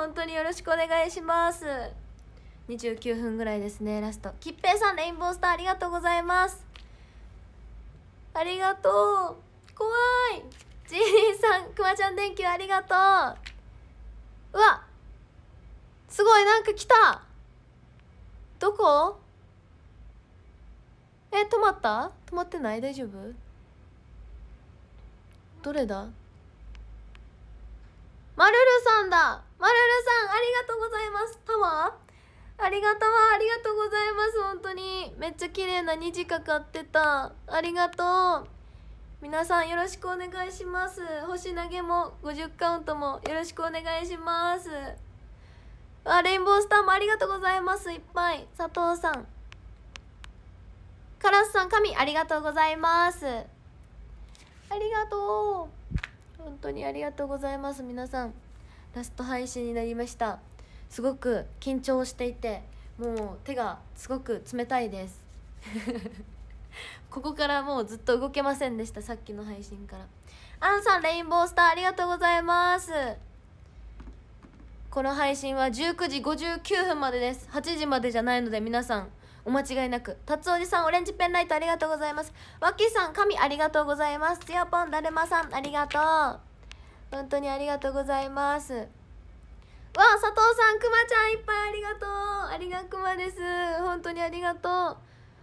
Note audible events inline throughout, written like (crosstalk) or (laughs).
本当によろしくお願いします29分ぐらいですねラストきっぺいさんレインボースターありがとうございますありがとう怖いジーニさんくまちゃん電球ありがとううわすごいなんか来たどこえ止まった止まってない大丈夫どれだマルルさんだまるるさん、ありがとうございます。タワーありがとうありがとうございます。本当に。めっちゃ綺麗な虹かかってた。ありがとう。皆さんよろしくお願いします。星投げも50カウントもよろしくお願いします。あ、レインボースターもありがとうございます。いっぱい。佐藤さん。カラスさん、神ありがとうございます。ありがとう。本当にありがとうございます、皆さん。ラスト配信になりましたすごく緊張していてもう手がすごく冷たいです (laughs) ここからもうずっと動けませんでしたさっきの配信からアンさんレインボースターありがとうございますこの配信は19時59分までです8時までじゃないので皆さんお間違いなくたつおじさんオレンジペンライトありがとうございますわっきーさん神ありがとうございますつよぽんだるまさんありがとう本当にありがとうございますわ佐藤さんくまちゃんいっぱいありがとうありがくまです本当にありがとう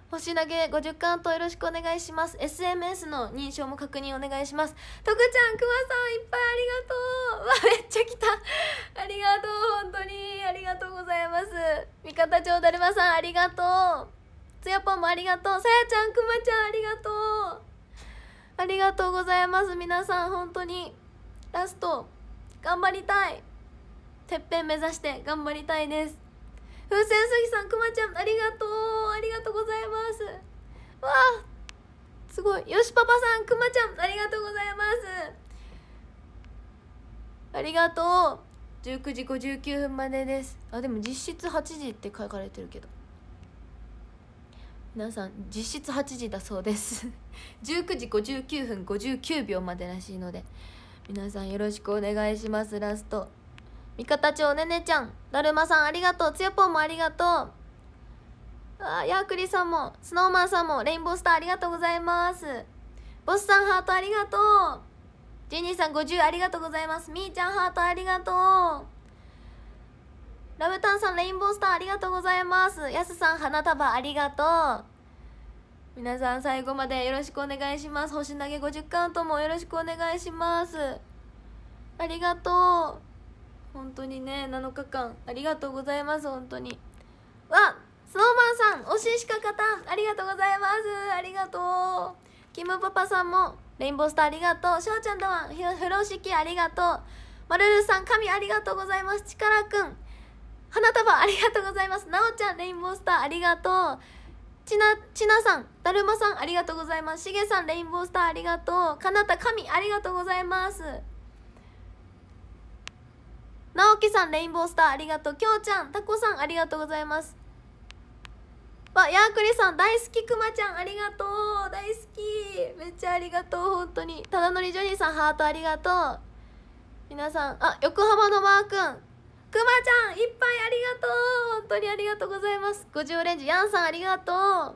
星投げ50カウントよろしくお願いします SMS の認証も確認お願いしますとくちゃんくまさんいっぱいありがとうわ (laughs) めっちゃ来たありがとう本当にありがとうございます味方長だるまさんありがとうつやぽんもありがとうさやちゃんくまちゃんありがとうありがとうございます皆さん本当にラスト頑張りたいてっぺん目指して頑張りたいです風船杉さんくまちゃんありがとうありがとうございますわあすごいよしパパさんくまちゃんありがとうございますありがとう19時59分までですあでも実質8時って書かれてるけど皆さん実質8時だそうです19時59分59秒までらしいので皆さんよろしくお願いしますラスト味方長ねねちゃんだるまさんありがとうつよぽんもありがとうあヤークリさんもスノーマンさんもレインボースターありがとうございますボスさんハートありがとうジェニーさん50ありがとうございますみーちゃんハートありがとうラブタンさん、レインボースターありがとうございます。やすさん、花束ありがとう。皆さん最後までよろしくお願いします星投げ50カウントもよろしくお願いしますありがとう本当にね7日間ありがとうございます本当にわスノーマンさん推ししか勝たんありがとうございますありがとうキムパパさんもレインボースターありがとう翔ちゃんだわ風呂敷ありがとうまるるさん神ありがとうございますちからくん花束ありがとうございますなおちゃんレインボースターありがとうちな、ちなさん、だるまさん、ありがとうございます。しげさん、レインボースター、ありがとう。かなた、神、ありがとうございます。なおきさん、レインボースター、ありがとう。きょうちゃん、たこさん、ありがとうございます。わ、ヤークリさん、大好き、くまちゃん、ありがとう。大好き。めっちゃありがとう、本当に。ただのりジョニーさん、ハート、ありがとう。皆さん、あ、横浜のマー君、くまちゃんいっぱいありがとう本当にありがとうございます50オレンジやんさんありがとう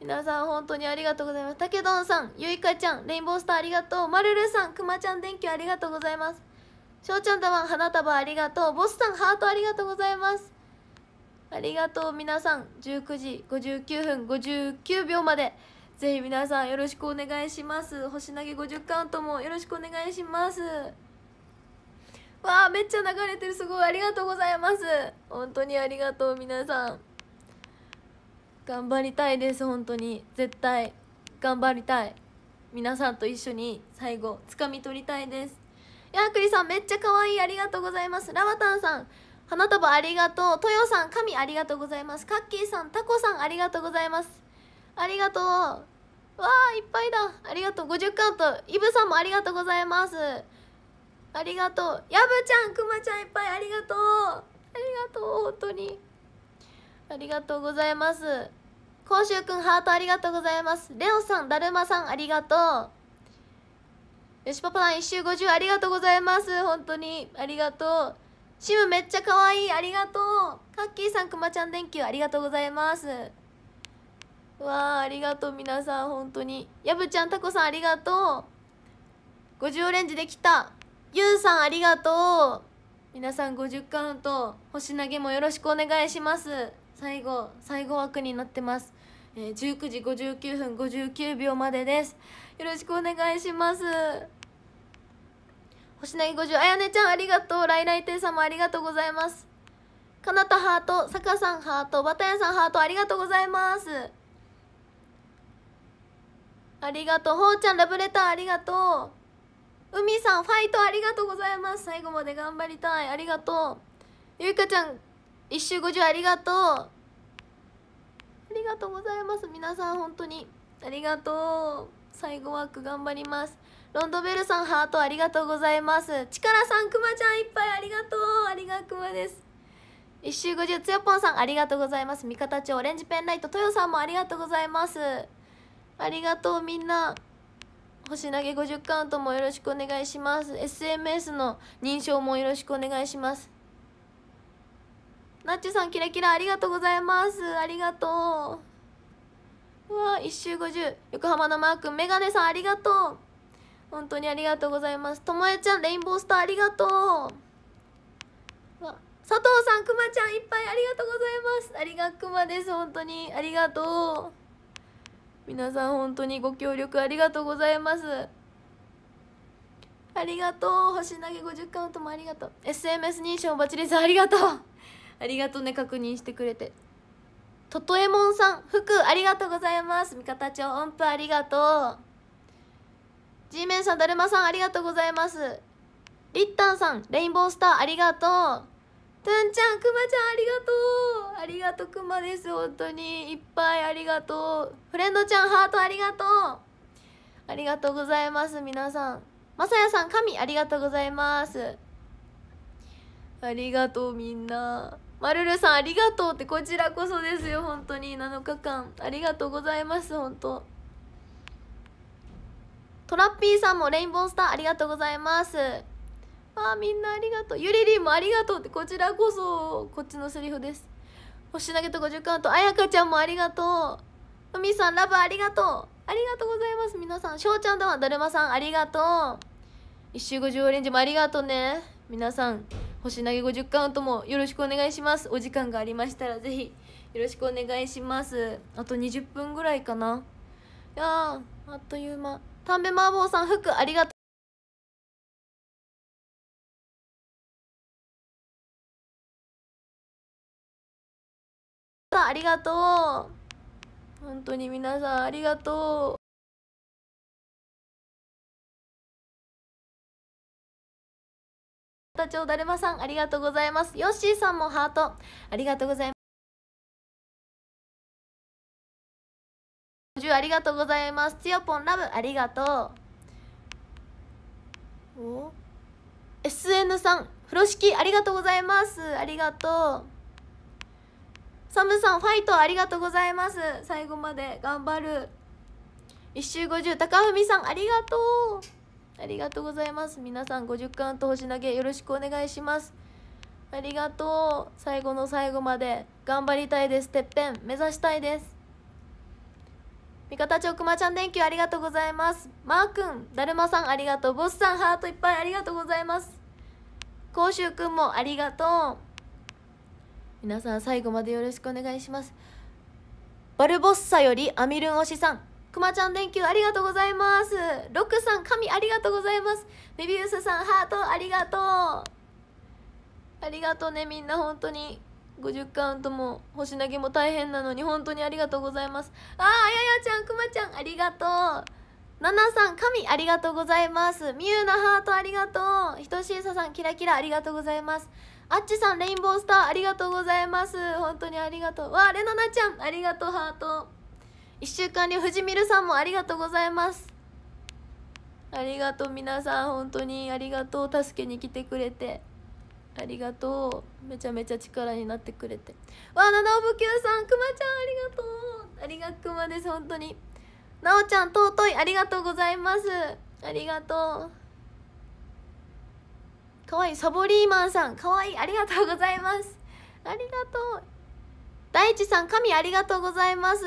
皆さん本当にありがとうございますたけどんさんゆいかちゃんレインボースターありがとうまるるさんくまちゃん電気ありがとうございますしょうちゃんたまん花束ありがとうボスさんハートありがとうございますありがとう皆さん19時59分59秒までぜひ皆さんよろしくお願いします星投げ50カウントもよろしくお願いしますわあめっちゃ流れてるすごいありがとうございます本当にありがとう皆さん頑張りたいです本当に絶対頑張りたい皆さんと一緒に最後つかみ取りたいですやーくりさんめっちゃ可愛いありがとうございますラバタンさん花束ありがとうトヨさん神ありがとうございますカッキーさんタコさんありがとうございますありがとうわあいっぱいだありがとう50カウントイブさんもありがとうございますありがとうやぶちゃんくまちゃんいっぱいありがとうありがとう本当にありがとうございますこうしゅうくんハートありがとうございますレオさんだるまさんありがとうよしパパさん1周50ありがとうございます本当にありがとうシムめっちゃかわいいありがとうカッキーさんくまちゃん電球ありがとうございますわあありがとう皆さん本当にやぶちゃんたこさんありがとう50オレンジできたゆうさんありがとう皆さん50カウント星投げもよろしくお願いします最後最後枠になってます、えー、19時59分59秒までですよろしくお願いします星投げ50あやねちゃんありがとうライライテん様ありがとうございますかなたハートさかさんハートバタヤさんハートありがとうございますありがとうほうちゃんラブレターありがとう海さんファイトありがとうございます最後まで頑張りたいありがとうゆいかちゃん1周50ありがとうありがとうございます皆さん本当にありがとう最後ワーク頑張りますロンドベルさんハートありがとうございますチカラさんくまちゃんいっぱいありがとうありがくまです一周50つよぽんさんありがとうございます味方町オレンジペンライトとよさんもありがとうございますありがとうみんな星投げ50カウントもよろしくお願いします SMS の認証もよろしくお願いしますなっちさんキラキラありがとうございますありがとううわ1周50横浜のマークメガネさんありがとう本当にありがとうございますともえちゃんレインボースターありがとうわ佐藤さんくまちゃんいっぱいありがとうございますありがくまです本当にありがとう皆さん本当にご協力ありがとうございますありがとう星投げ50カウントもありがとう SMS 認証バチリさんありがとうありがとうね確認してくれてととえもんさん服ありがとうございます味方町音符ありがとう G メンさんだるまさんありがとうございますりったんさんレインボースターありがとうたんちゃんくまちゃんありがとうありがとうくまです本当にいっぱいありがとうフレンドちゃんハートありがとうありがとうございます皆さんまさやさん神ありがとうございますありがとうみんなまるるさんありがとうってこちらこそですよ本当に7日間ありがとうございます本当トラッピーさんもレインボースターありがとうございますあみんなありがとうゆりりんもありがとうってこちらこそこっちのセリフです星投げと50カウントあやかちゃんもありがとう海さんラブありがとうありがとうございます皆さんしょうちゃんだわだるまさんありがとう一周50オレンジもありがとうね皆さん星投げ50カウントもよろしくお願いしますお時間がありましたらぜひよろしくお願いしますあと20分ぐらいかないやあっという間丹部麻婆さん服ありがとうありがとう本当に皆さんありがとうタチョだるまさんありがとうございますヨッシーさんもハートありがとうございますありがとうございますつよぽんラブありがとうお SN さん風呂敷ありがとうございますありがとうサムさんファイトありがとうございます最後まで頑張る1周50高文さんありがとうありがとうございます皆さん50カウント星投げよろしくお願いしますありがとう最後の最後まで頑張りたいですてっぺん目指したいです味方町くまちゃん電球ありがとうございますマー君だるまさんありがとうボスさんハートいっぱいありがとうございます甲州くんもありがとう皆さん最後までよろしくお願いしますバルボッサよりアミルン推しさんくまちゃん電球ありがとうございますロクさん神ありがとうございますメビウスさんハートありがとうありがとうねみんな本当に50カウントも星投げも大変なのに本当にありがとうございますあーあややちゃんくまちゃんありがとうななさん神ありがとうございますみゆなハートありがとうひとしいささんキラキラありがとうございますあっちさんレインボースターありがとうございます本当にありがとうわあレナナちゃんありがとうハート1週間に藤見るさんもありがとうございますありがとう皆さん本当にありがとう助けに来てくれてありがとうめちゃめちゃ力になってくれてわあ七尾部9さんくまちゃんありがとうありがくまです本当になおちゃん尊いありがとうございますありがとう可愛いいサボリーマンさんかわいいありがとうございますありがとう大地さん神ありがとうございます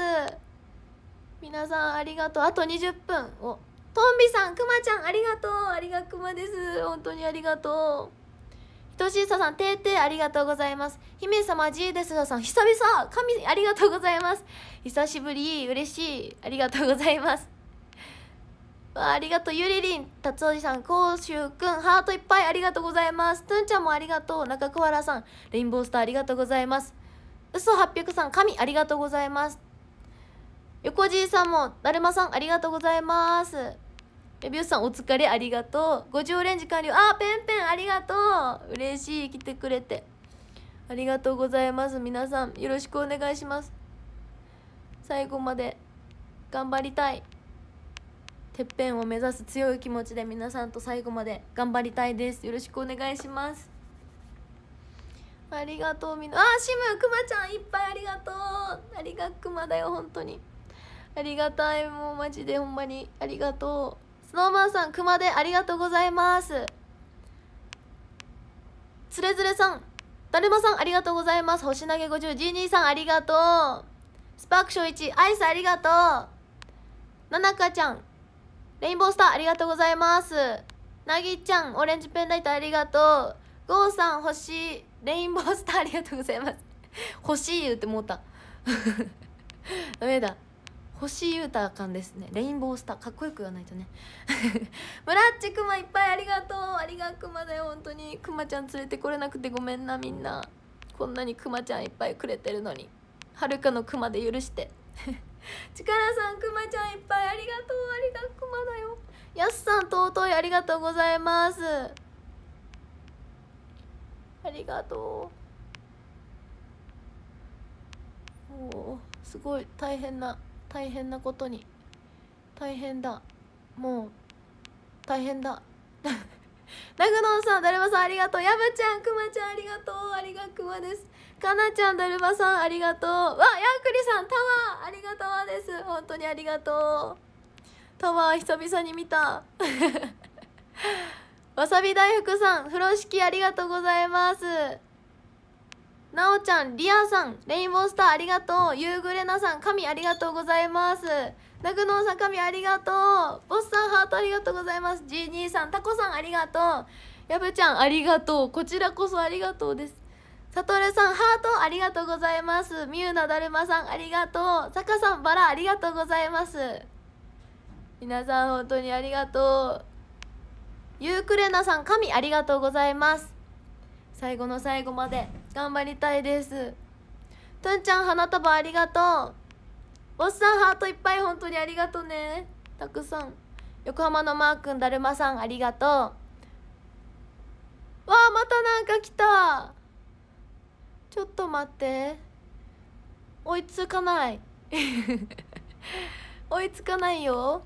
皆さんありがとうあと20分おトンビさんくまちゃんありがとうありがくまです本当にありがとうひとしささん、てーてーありがとうございます。姫様、じーですさん、久々神ありがとうございます。久しぶり、嬉しい、ありがとうございます。ありがとうゆりりん達おじさんこうしゅうくんハートいっぱいありがとうございますとんちゃんもありがとう中わ原さんレインボースターありがとうございますうそ八百さん神ありがとうございます横じいさんもだるまさんありがとうございますえビューさんお疲れありがとう五十オレンジ完了あペンペンありがとう嬉しい来てくれてありがとうございます皆さんよろしくお願いします最後まで頑張りたいてっぺんを目指す強い気持ちで皆さんと最後まで頑張りたいですよろしくお願いしますありがとうみんなあシムくまちゃんいっぱいありがとうありがくまだよ本当にありがたいもうマジでほんまにありがとうスノーマンさんくまでありがとうございますつれづれさんだるまさんありがとうございます星投げ50ジーニーさんありがとうスパークショ小1アイスありがとうななかちゃんレインボースターありがとうございますなぎちゃんオレンジペンライトありがとうゴーさん星レインボースターありがとうございます (laughs) 星言うてもうた (laughs) ダメだ星言うたあかんですねレインボースターかっこよく言わないとねムラッチクマいっぱいありがとうありがくまだよ本当にくまちゃん連れてこれなくてごめんなみんなこんなにくまちゃんいっぱいくれてるのにはるかのくまで許してちからさんくまちゃんいっぱいありがとうありがくまだよやすさん尊いありがとうございますありがとうおおすごい大変な大変なことに大変だもう大変だラ (laughs) グノンさんだるまさんありがとうやぶちゃんくまちゃんありがとうありがくまですかなちゃんだるまさんありがとうわやんクリさんタワーありがとうです本当にありがとうタワー久々に見た (laughs) わさび大福さん風呂敷ありがとうございますなおちゃん、リアさん、レインボースターありがとう。ユーグれなさん、神ありがとうございます。泣くのうさん、神ありがとう。ボスさん、ハートありがとうございます。ジーニーさん、タコさんありがとう。やぶちゃん、ありがとう。こちらこそありがとうです。サトルさん、ハートありがとうございます。みウなだるまさん、ありがとう。さかさん、バラありがとうございます。皆さん、本当にありがとう。ゆうくれなさん、神ありがとうございます。最後の最後まで頑張りたいです。とんちゃん、花束ありがとう。おっさん、ハートいっぱい、本当にありがとうね。たくさん。横浜のマー君、だるまさん、ありがとう。わあ、またなんか来た。ちょっと待って追いつかない (laughs) 追いつかないよ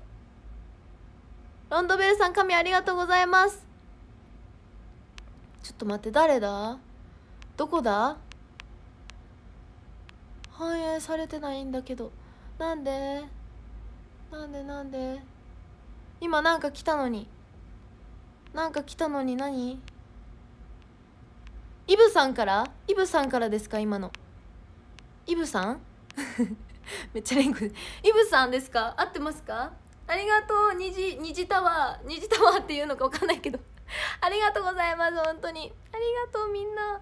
ロンドベルさん神ありがとうございますちょっと待って誰だどこだ反映されてないんだけどなんでなんでなんで今なんか来たのになんか来たのに何イブさんからイブさんからですか今のイブさん (laughs) めっちゃン呼イブさんですか合ってますかありがとう虹虹タワー虹タワーっていうのか分かんないけど (laughs) ありがとうございます本当にありがとうみんな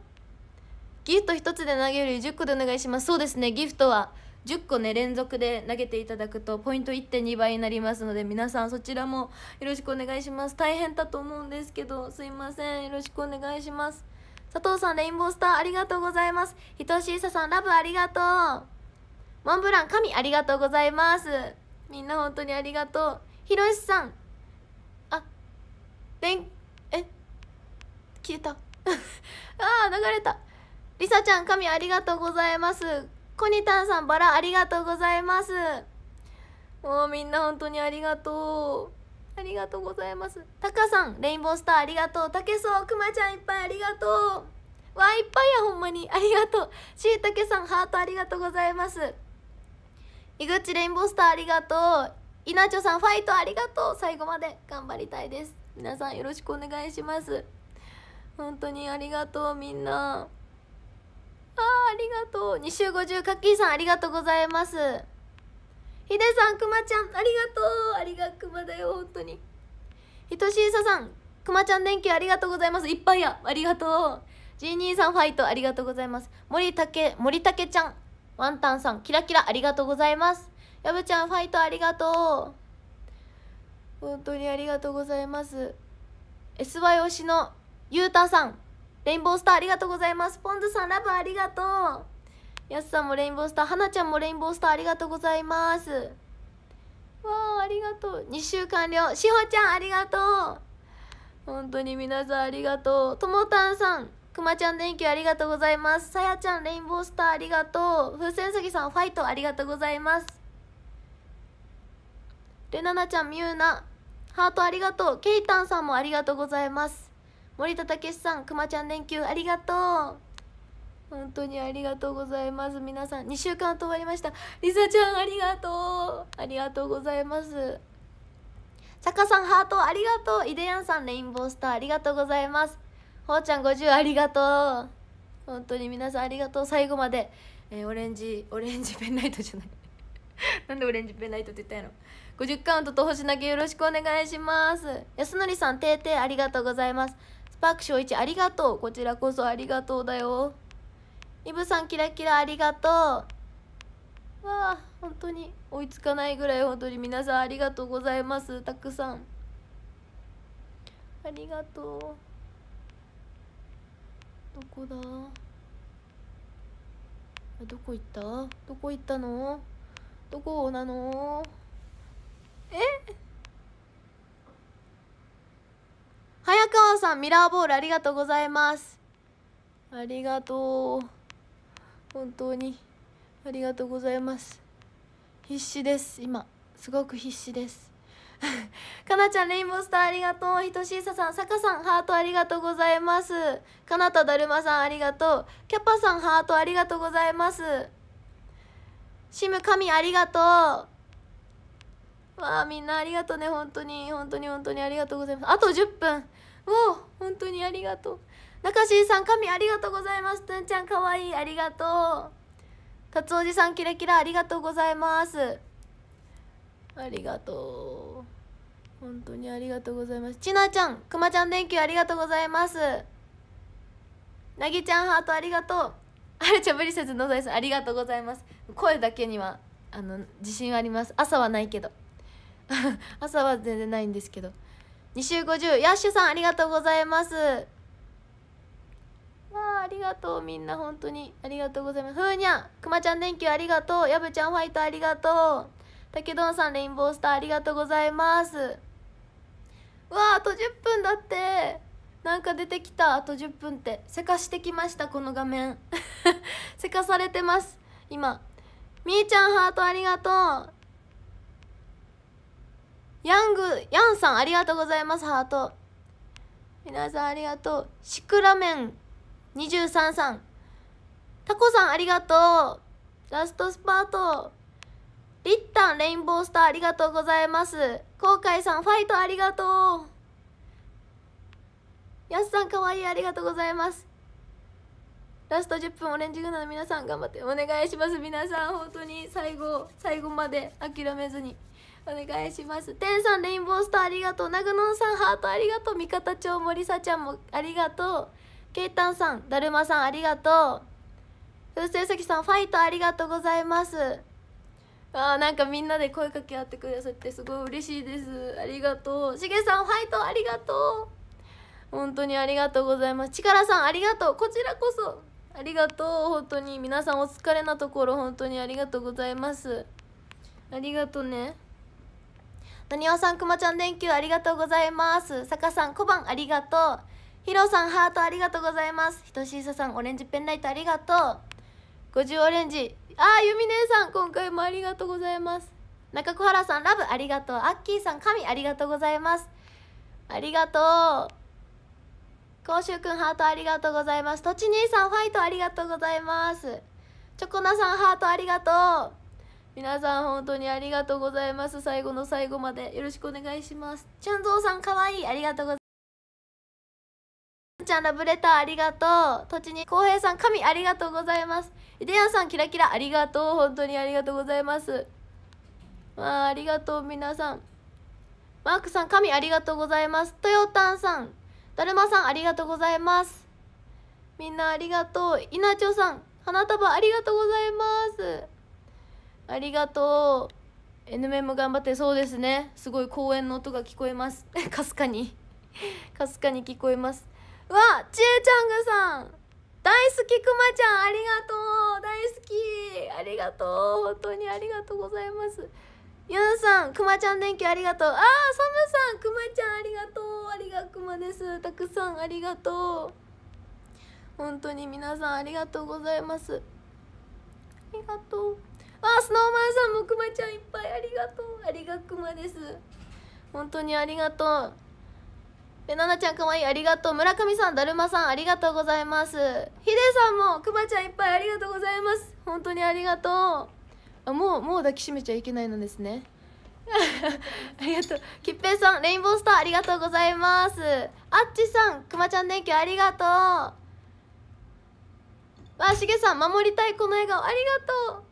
ギフト1つで投げるより10個でお願いしますそうですねギフトは10個ね連続で投げていただくとポイント1.2倍になりますので皆さんそちらもよろしくお願いします大変だと思うんですけどすいませんよろしくお願いします佐藤さん、レインボースター、ありがとうございます。ひとしいささん、ラブ、ありがとう。モンブラン、神、ありがとうございます。みんな本当にありがとう。ひろしさん、あ、でん、え、消えた。(laughs) ああ、流れた。りさちゃん、神、ありがとうございます。コニタンさん、バラ、ありがとうございます。もうみんな本当にありがとう。ありがとうございますタカさんレインボースターありがとうたけそうくまちゃんいっぱいありがとうわいっぱいやほんまにありがとうしいたけさんハートありがとうございますイグチ、レインボースターありがとうイナチョさんファイトありがとう最後まで頑張りたいです皆さんよろしくお願いします本当にありがとうみんなああ、ありがとう2週50かっきーさんありがとうございますひでさん、くまちゃん、ありがとう。ありがくまだよ、本当に。ひとしいささん、くまちゃん電球ありがとうございます。いっぱいや。ありがとう。ジーニーさん、ファイト、ありがとうございます。森竹、森竹ちゃん、ワンタンさん、キラキラ、ありがとうございます。やぶちゃん、ファイト、ありがとう。本当にありがとうございます。SY 推しのゆうたさん、レインボースター、ありがとうございます。ポンズさん、ラブ、ありがとう。やすさんもレインボースターはなちゃんもレインボースターありがとうございますわあありがとう2週完了しほちゃんありがとう本当に皆さんありがとうともたんさんくまちゃん電球ありがとうございますさやちゃんレインボースターありがとう風船すぎさんファイトありがとうございますれななちゃんみゆうなハートありがとうけいたんさんもありがとうございます森田しさんくまちゃん電球ありがとう本当にありがとうございます皆さん2週間止まりましたりさちゃんありがとうありがとうございますさかさんハートありがとういでやんさんレインボースターありがとうございますほうちゃん50ありがとう本当に皆さんありがとう最後まで、えー、オレンジオレンジペンライトじゃない (laughs) なんでオレンジペンライトって言ったんやろ50カウントと星投げよろしくお願いします安則さんていていありがとうございますスパーク小1ありがとうこちらこそありがとうだよイブさんキラキラありがとうわあ本当に追いつかないぐらい本当に皆さんありがとうございますたくさんありがとうどこだどこ行ったどこ行ったのどこなのえ早川さんミラーボールありがとうございますありがとう本当にありがとうございます必死です今すごく必死です (laughs) かなちゃんレインボースターありがとうひとしいささんさかさんハートありがとうございますかなただるまさんありがとうキャパさんハートありがとうございますシム神ありがとうわあみんなありがとうね本当に本当に本当にありがとうございますあと10分おお本当にありがとう中しさん神ありがとうございますとんちゃんかわいいありがとうかつおじさんキラキラありがとうございますありがとう本当にありがとうございますちなちゃんくまちゃん電球ありがとうございますなぎちゃんハートありがとうあるちゃぶりせず野添さんありがとうございます声だけにはあの自信あります朝はないけど (laughs) 朝は全然ないんですけど2週50ヤッシュさんありがとうございますわあありがとうみんな本当にありがとうございますふーにゃんくまちゃん電球ありがとうやぶちゃんファイトありがとうたけどんさんレインボースターありがとうございますわああと10分だってなんか出てきたあと10分ってせかしてきましたこの画面 (laughs) せかされてます今みーちゃんハートありがとうヤングヤンさんありがとうございますハート皆さんありがとうシクラメン23さんタコさんありがとうラストスパートリッタンレインボースターありがとうございます後悔さんファイトありがとうやすさんかわいいありがとうございますラスト10分オレンジグナの皆さん頑張ってお願いします皆さん本当に最後最後まで諦めずにお願いします天さんレインボースターありがとうナグノンさんハートありがとう味方長森さちゃんもありがとうケイタンさんだるまさんありがとう風船関さんファイトありがとうございますあなんかみんなで声かけ合ってくださってすごい嬉しいですありがとうしげさんファイトありがとう本当にありがとうございますちからさんありがとうこちらこそありがとう本当に皆さんお疲れなところ本当にありがとうございますありがとねなにわさんくまちゃん電球ありがとうございますさかさん小判ありがとうヒロさんハートありがとうございますひとしーささんオレンジペンライトありがとう50オレンジああ、ゆみ姉さん今回もありがとうございます中小原さんラブありがとうアッキーさん神ありがとうございますありがとう甲州くんハートありがとうございますとち兄さんファイトありがとうございますチョコナさんハートありがとう皆さん本当にありがとうございます最後の最後までよろしくお願いしますチュンゾウさんかわいいありがとうございますちゃんラブレターありがとう。栃木浩平さん、神ありがとうございます。イデアンさん、キラキラありがとう。本当にありがとうございます。まあ、ありがとう、皆さん。マークさん、神ありがとうございます。トヨタンさん、だるまさん、ありがとうございます。みんなありがとう。稲ちさん、花束ありがとうございます。ありがとう。N m も頑張ってそうですねすごい公園の音が聞こえます (laughs) かすかにかすかに聞こえますわちえちゃんがさん大好きくまちゃんありがとう大好きありがとう本当にありがとうございますゆんさんくまちゃん電気ありがとうああサムさんくまちゃんありがとうありがくまですたくさんありがとう本当に皆さんありがとうございますありがとうあスノーマンさんもくまちゃんいっぱいありがとうありがくまです本当にありがとうで、ななちゃんかわいい、ありがとう。村上さん、だるまさん、ありがとうございます。ひでさんも、くまちゃんいっぱいありがとうございます。本当にありがとう。あ、もう、もう抱きしめちゃいけないのですね。(laughs) ありがとう。きっぺいさん、レインボースター、ありがとうございます。あっちさん、くまちゃん、電気ありがとう。わ、しげさん、守りたい、この笑顔、ありがとう。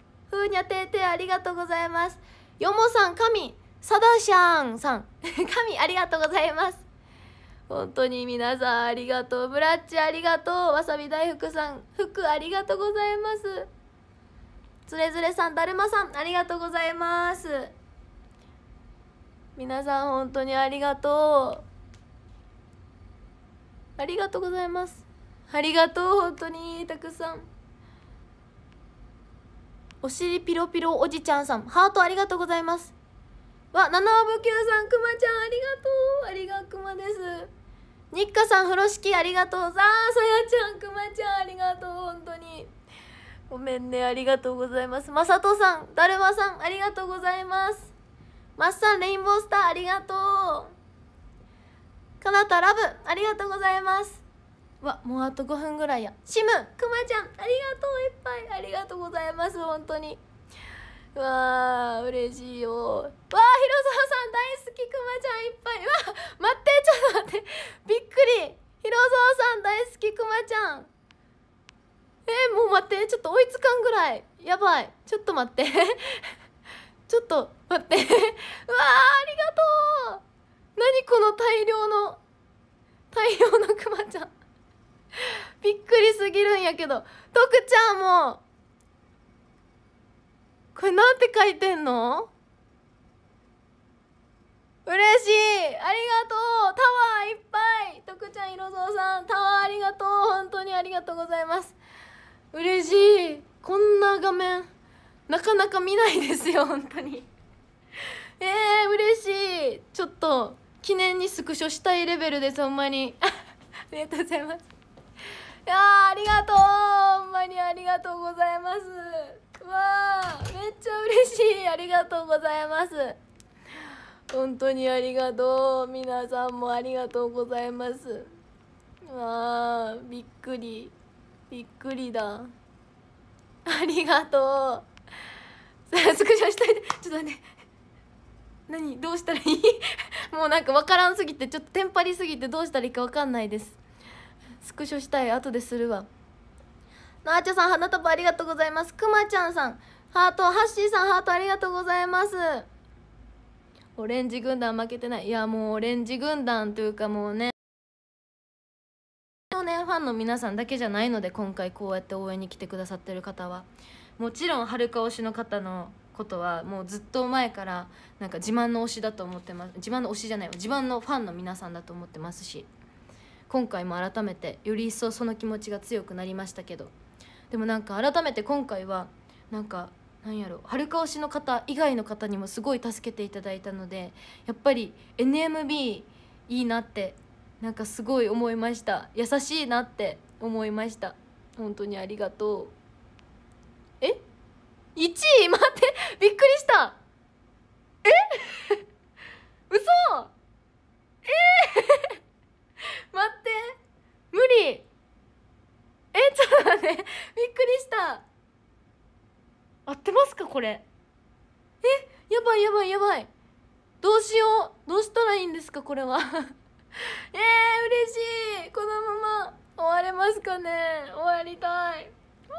ふうにゃてーてー、ありがとうございます。よもさん、神、さだしゃんさん、(laughs) 神、ありがとうございます。本当に皆さんありがとうブラッチありがとうわさび大福さん服ありがとうございますつれづれさんだるまさんありがとうございます皆さん本当にありがとうありがとうございますありがとう本当にたくさんお尻ピロピロおじちゃんさんハートありがとうございますわ七部九さんくまちゃんありがとうありがくまです日課さん風呂敷ありがとうさあさやちゃんくまちゃんありがとう本当にごめんねありがとうございますまさとさんだるまさんありがとうございますまっさんレインボースターありがとうかなたラブありがとうございますわもうあと5分ぐらいやシムくまちゃんありがとういっぱいありがとうございます本当にわあ嬉しいよわあ広沢さん大好きくまちゃんいっぱいわ待ってちょっと待ってびっくり広沢さん大好きくまちゃんえー、もう待ってちょっと追いつかんぐらいやばいちょっと待ってちょっと待ってうわーありがとう何この大量の大量のくまちゃんびっくりすぎるんやけど徳ちゃんもこれなんて書いてんの嬉しいありがとうタワーいっぱい徳ちゃん色ぞうさんタワーありがとう本当にありがとうございます嬉しいこんな画面なかなか見ないですよ (laughs) 本当にえー、嬉しいちょっと記念にスクショしたいレベルです (laughs) ほんまにありがとうございますいやありがとうほんまにありがとうございますわあめっちゃ嬉しいありがとうございます本当にありがとう皆さんもありがとうございますわあびっくりびっくりだありがとうさあスクショしたいちょっと待って何どうしたらいい (laughs) もうなんか分からんすぎてちょっとテンパりすぎてどうしたらいいか分かんないですスクショしたい後でするわなあちゃさん花束ありがとうございますくまちゃんさんハートハッシーさんハートありがとうございますオレンジ軍団負けてないいやもうオレンジ軍団というかもうねファンの皆さんだけじゃないので今回こうやって応援に来てくださってる方はもちろんはるか推しの方のことはもうずっと前からなんか自慢の推しだと思ってます自慢の推しじゃない自慢のファンの皆さんだと思ってますし今回も改めてより一層その気持ちが強くなりましたけどでもなんか改めて今回はなんかなんやろ春香推しの方以外の方にもすごい助けていただいたのでやっぱり NMB いいなってなんかすごい思いました優しいなって思いました本当にありがとうえ1位待ってびっくりしたえ (laughs) 嘘えー、(laughs) 待って無理えちと待っねびっくりした合ってますかこれえやばいやばいやばいどうしようどうしたらいいんですかこれは (laughs) えー、嬉しいこのまま終われますかね終わりたいわ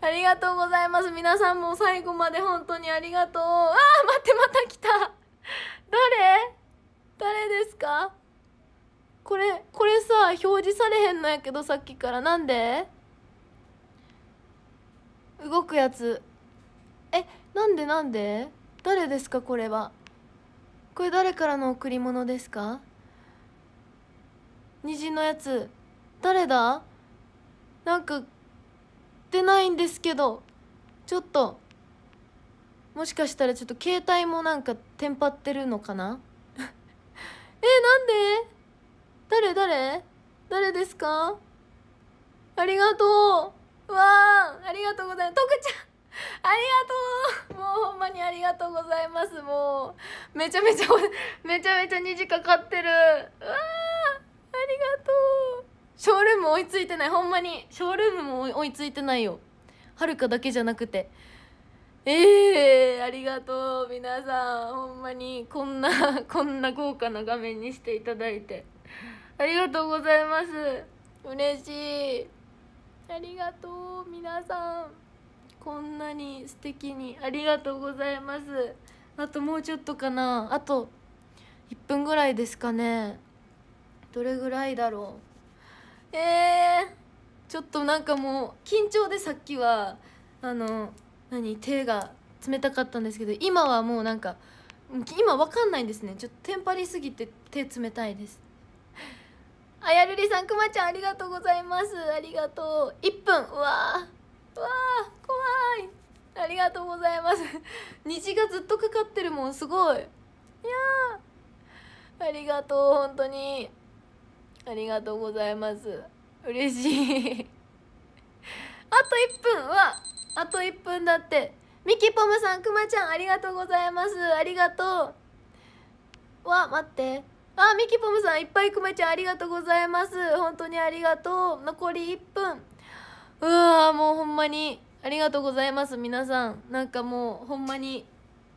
ありがとうございます皆さんも最後まで本当にありがとうあ待ってまた来た誰誰ですかこれこれさ表示されへんのやけどさっきからなんで動くやつえなんでなんで誰ですかこれはこれ誰からの贈り物ですか虹のやつ誰だなんか出ないんですけどちょっともしかしたらちょっと携帯もなんかテンパってるのかな (laughs) えなんで誰誰誰ですかありがとううわあありがとうございます徳ちゃんありがとうもうほんまにありがとうございますもうめちゃめちゃ (laughs) めちゃめちゃ虹かかってるうわーありがとうショールーム追いついてないほんまにショールームも追いついてないよはるかだけじゃなくてええー、ありがとう皆さんほんまにこんな (laughs) こんな豪華な画面にしていただいてありがとうございます嬉しいありがとう皆さんこんなに素敵にありがとうございますあともうちょっとかなあと1分ぐらいですかねどれぐらいだろうえー、ちょっとなんかもう緊張でさっきはあの何手が冷たかったんですけど今はもうなんか今わかんないんですねちょっとテンパりすぎて手冷たいですあやるりさんくまちゃんありがとうございますありがとう1分うわーわー怖いありがとうございます (laughs) 虹がずっとかかってるもんすごいいやありがとう本当にありがとうございます嬉しい (laughs) あと1分はあと1分だってミキポムさんくまちゃんありがとうございますありがとうわ待ってあみきポムさんいっぱいくまちゃんありがとうございます本当にありがとう残り1分うわもうほんまにありがとうございます皆さんなんかもうほんまに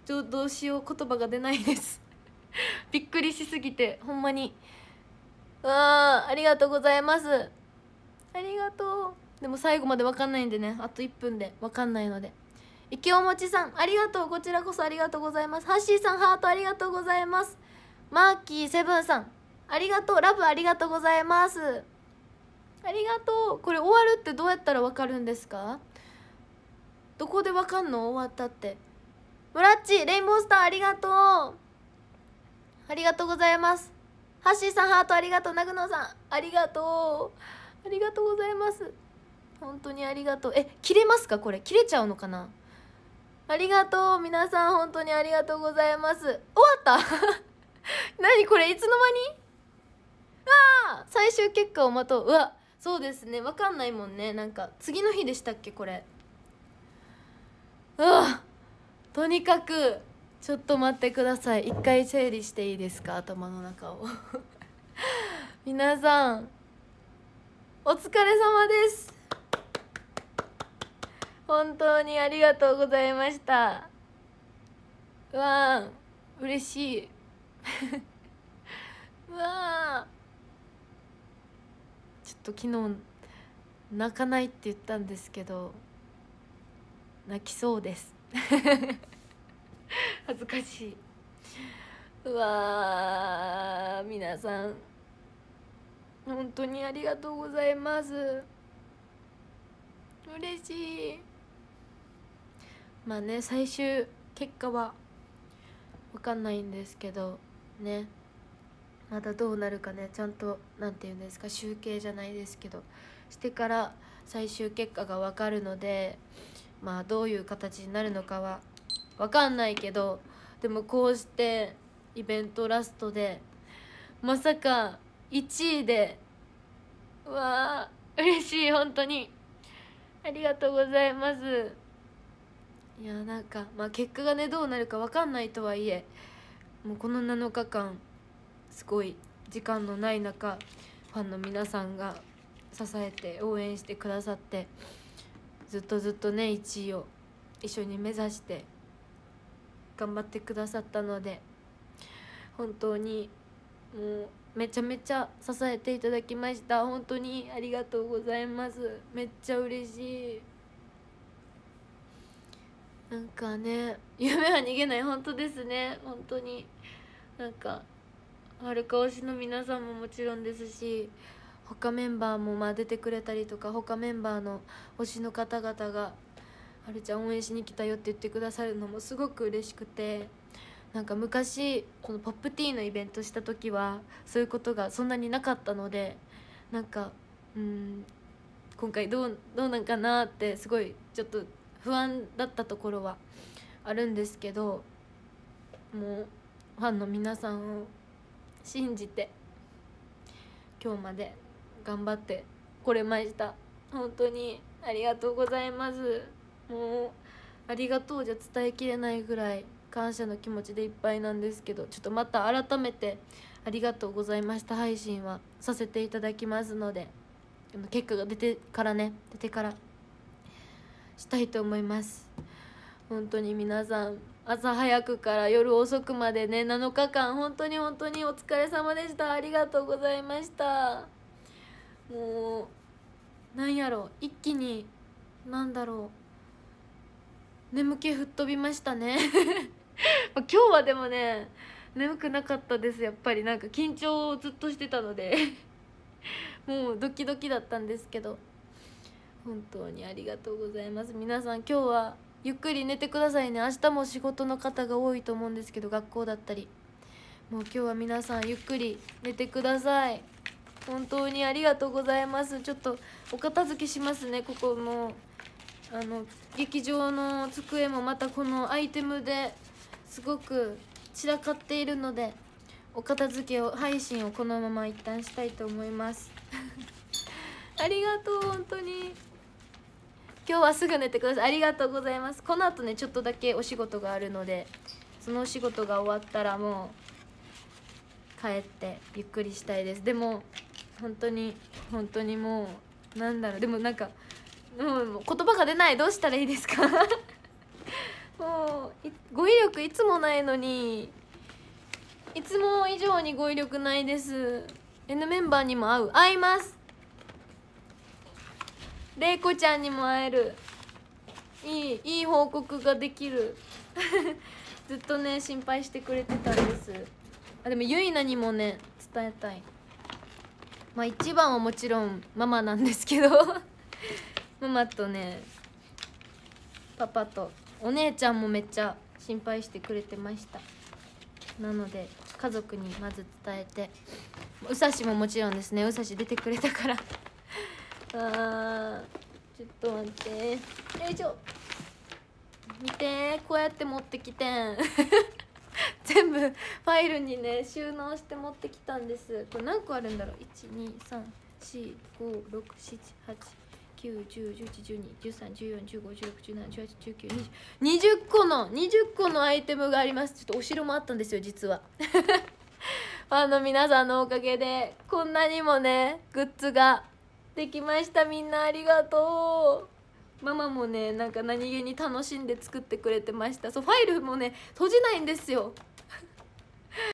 ちょどうしよう言葉が出ないです (laughs) びっくりしすぎてほんまにうわありがとうございますありがとうでも最後まで分かんないんでねあと1分で分かんないのでいきおもちさんありがとうこちらこそありがとうございますハッシーさんハートありがとうございますマーキーセブンさんありがとうラブありがとうございますありがとうこれ終わるってどうやったらわかるんですかどこでわかんの終わったってムラッチレインボースターありがとうありがとうございますハッシーさんハートありがとうナグノさんありがとうありがとうございます本当にありがとうえ切れますかこれ切れちゃうのかなありがとう皆さん本当にありがとうございます終わった (laughs) 何これいつの間にわあ最終結果を待とううわそうですね分かんないもんねなんか次の日でしたっけこれうわとにかくちょっと待ってください一回整理していいですか頭の中を (laughs) 皆さんお疲れ様です本当にありがとうございましたうわあ嬉しい (laughs) うわちょっと昨日泣かないって言ったんですけど泣きそうです (laughs) 恥ずかしいうわ皆さん本当にありがとうございます嬉しいまあね最終結果は分かんないんですけどねまだどうなるかねちゃんと何て言うんですか集計じゃないですけどしてから最終結果が分かるのでまあどういう形になるのかは分かんないけどでもこうしてイベントラストでまさか1位でうわあ嬉しい本当にありがとうございますいやなんかまあ結果がねどうなるか分かんないとはいえもうこの7日間すごい時間のない中ファンの皆さんが支えて応援してくださってずっとずっとね1位を一緒に目指して頑張ってくださったので本当にもうめちゃめちゃ支えていただきました本当にありがとうございますめっちゃ嬉しいなんかね (laughs) 夢は逃げない本当ですね本当になんかはるか推しの皆さんももちろんですし他メンバーもまあ出てくれたりとか他メンバーの推しの方々が「はるちゃん応援しに来たよ」って言ってくださるのもすごく嬉しくてなんか昔このポップティーのイベントした時はそういうことがそんなになかったのでなんかうん今回どうどうなんかなってすごいちょっと不安だったところはあるんですけどもう。ファンの皆さんを信じて今日まで頑張ってこれました本当にありがとうございますもうありがとうじゃ伝えきれないぐらい感謝の気持ちでいっぱいなんですけどちょっとまた改めてありがとうございました配信はさせていただきますので結果が出てからね出てからしたいと思います本当に皆さん朝早くから夜遅くまでね7日間本当に本当にお疲れ様でしたありがとうございましたもうなんやろ一気になんだろう眠気吹っ飛びましたね (laughs) 今日はでもね眠くなかったですやっぱりなんか緊張をずっとしてたので (laughs) もうドキドキだったんですけど本当にありがとうございます皆さん今日はゆっくり寝てくださいね明日も仕事の方が多いと思うんですけど学校だったりもう今日は皆さんゆっくり寝てください本当にありがとうございますちょっとお片付けしますねここもあの劇場の机もまたこのアイテムですごく散らかっているのでお片付けを配信をこのまま一旦したいと思います (laughs) ありがとう本当に今日はすぐ寝てくださいありがとうございますこの後ねちょっとだけお仕事があるのでそのお仕事が終わったらもう帰ってゆっくりしたいですでも本当に本当にもうなんだろうでもなんかもう言葉が出ないどうしたらいいですか (laughs) もう語彙力いつもないのにいつも以上に語彙力ないです N メンバーにも合う合います玲子ちゃんにも会えるいいいい報告ができる (laughs) ずっとね心配してくれてたんですあでもゆいなにもね伝えたいまあ一番はもちろんママなんですけど (laughs) ママとねパパとお姉ちゃんもめっちゃ心配してくれてましたなので家族にまず伝えてうさしももちろんですねうさし出てくれたからあーちょっと待ってよいしょ見てこうやって持ってきてん (laughs) 全部ファイルにね収納して持ってきたんですこれ何個あるんだろう1234567891011121314151617181920 2 0個の20個のアイテムがありますちょっとお城もあったんですよ実はファンの皆さんのおかげでこんなにもねグッズができましたみんなありがとうママもねなんか何気に楽しんで作ってくれてましたそうファイルもね閉じないんですよ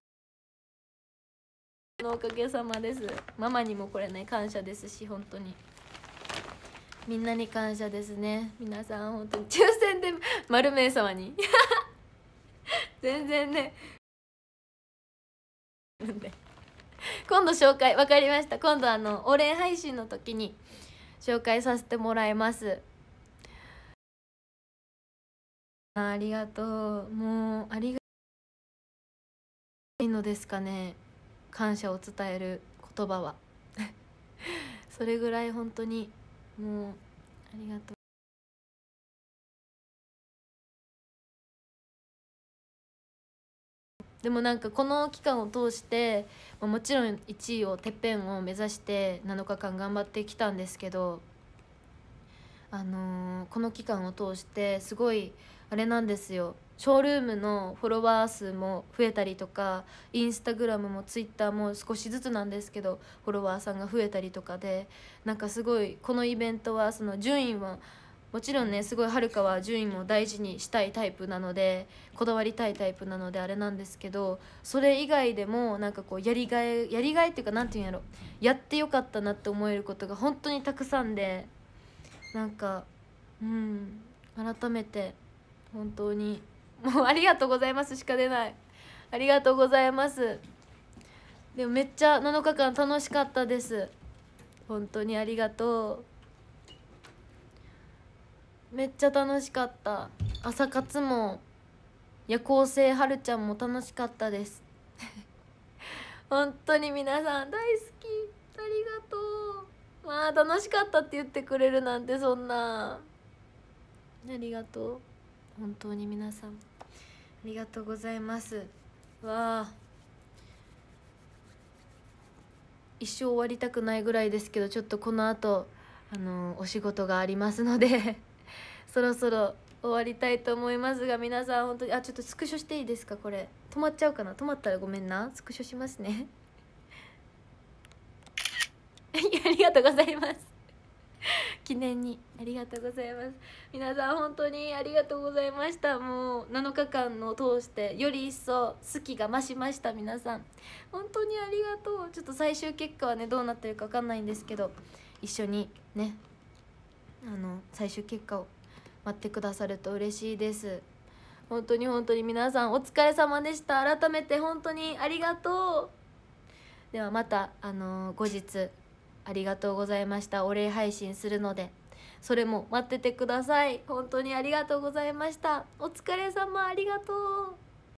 (laughs) のおかげさまですママにもこれね感謝ですし本当にみんなに感謝ですね皆さん本当に抽選で丸名様に (laughs) 全然ね今度紹介分かりました今度あのお礼配信の時に紹介させてもらいますありがとうもうありがいいのですかね感謝を伝える言葉は (laughs) それぐらい本当にもうありがとうでもなんかこの期間を通してもちろん1位をてっぺんを目指して7日間頑張ってきたんですけど、あのー、この期間を通してすごいあれなんですよショールームのフォロワー数も増えたりとかインスタグラムもツイッターも少しずつなんですけどフォロワーさんが増えたりとかでなんかすごいこのイベントはその順位は。もちろんねすごいはるかは順位も大事にしたいタイプなのでこだわりたいタイプなのであれなんですけどそれ以外でもなんかこうやりがいやりがいっていうか何て言うんやろやってよかったなって思えることが本当にたくさんでなんかうん改めて本当にもうありがとうございますしか出ないありがとうございますでもめっちゃ7日間楽しかったです本当にありがとうめっちゃ楽しかった朝活も夜行性はるちゃんも楽しかったです (laughs) 本当に皆さん大好きありがとうまあ楽しかったって言ってくれるなんてそんなありがとう本当に皆さんありがとうございますわあ一生終わりたくないぐらいですけどちょっとこの後あのお仕事がありますのでそろそろ終わりたいと思いますが皆さん本当にあちょっとスクショしていいですかこれ止まっちゃうかな止まったらごめんなスクショしますねありがとうございます記念にありがとうございます皆さん本当にありがとうございましたもう7日間の通してより一層好きが増しました皆さん本当にありがとうちょっと最終結果はねどうなってるか分かんないんですけど一緒にねあの最終結果を待ってくださると嬉しいです本当に本当に皆さんお疲れ様でした改めて本当にありがとうではまたあのー、後日ありがとうございましたお礼配信するのでそれも待っててください本当にありがとうございましたお疲れ様ありがとう